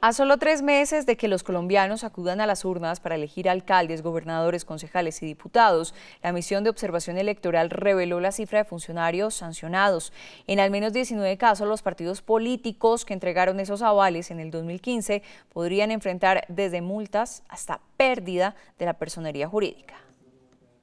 A solo tres meses de que los colombianos acudan a las urnas para elegir alcaldes, gobernadores, concejales y diputados, la misión de observación electoral reveló la cifra de funcionarios sancionados. En al menos 19 casos, los partidos políticos que entregaron esos avales en el 2015 podrían enfrentar desde multas hasta pérdida de la personería jurídica.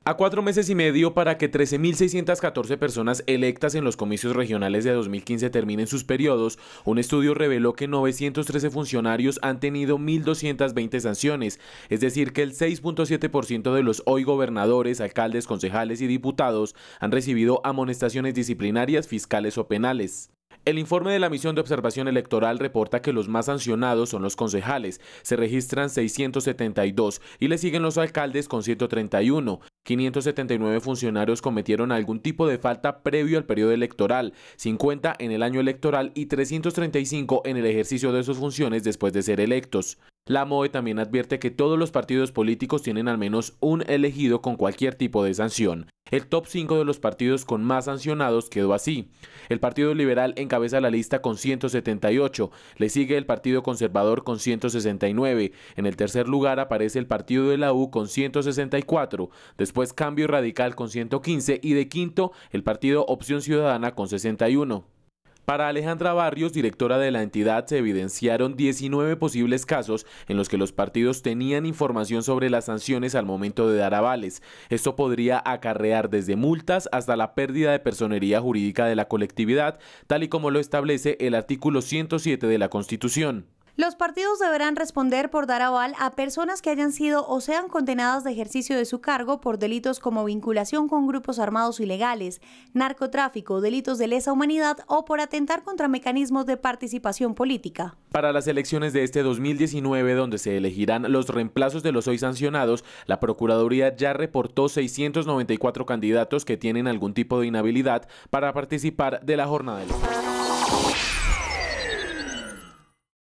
A cuatro meses y medio para que 13.614 personas electas en los comicios regionales de 2015 terminen sus periodos, un estudio reveló que 913 funcionarios han tenido 1.220 sanciones, es decir, que el 6.7% de los hoy gobernadores, alcaldes, concejales y diputados han recibido amonestaciones disciplinarias, fiscales o penales. El informe de la misión de observación electoral reporta que los más sancionados son los concejales, se registran 672 y le siguen los alcaldes con 131. 579 funcionarios cometieron algún tipo de falta previo al periodo electoral, 50 en el año electoral y 335 en el ejercicio de sus funciones después de ser electos. La MOE también advierte que todos los partidos políticos tienen al menos un elegido con cualquier tipo de sanción. El top 5 de los partidos con más sancionados quedó así. El Partido Liberal encabeza la lista con 178, le sigue el Partido Conservador con 169, en el tercer lugar aparece el Partido de la U con 164, después Cambio Radical con 115 y de quinto el Partido Opción Ciudadana con 61. Para Alejandra Barrios, directora de la entidad, se evidenciaron 19 posibles casos en los que los partidos tenían información sobre las sanciones al momento de dar avales. Esto podría acarrear desde multas hasta la pérdida de personería jurídica de la colectividad, tal y como lo establece el artículo 107 de la Constitución. Los partidos deberán responder por dar aval a personas que hayan sido o sean condenadas de ejercicio de su cargo por delitos como vinculación con grupos armados ilegales, narcotráfico, delitos de lesa humanidad o por atentar contra mecanismos de participación política. Para las elecciones de este 2019, donde se elegirán los reemplazos de los hoy sancionados, la Procuraduría ya reportó 694 candidatos que tienen algún tipo de inhabilidad para participar de la jornada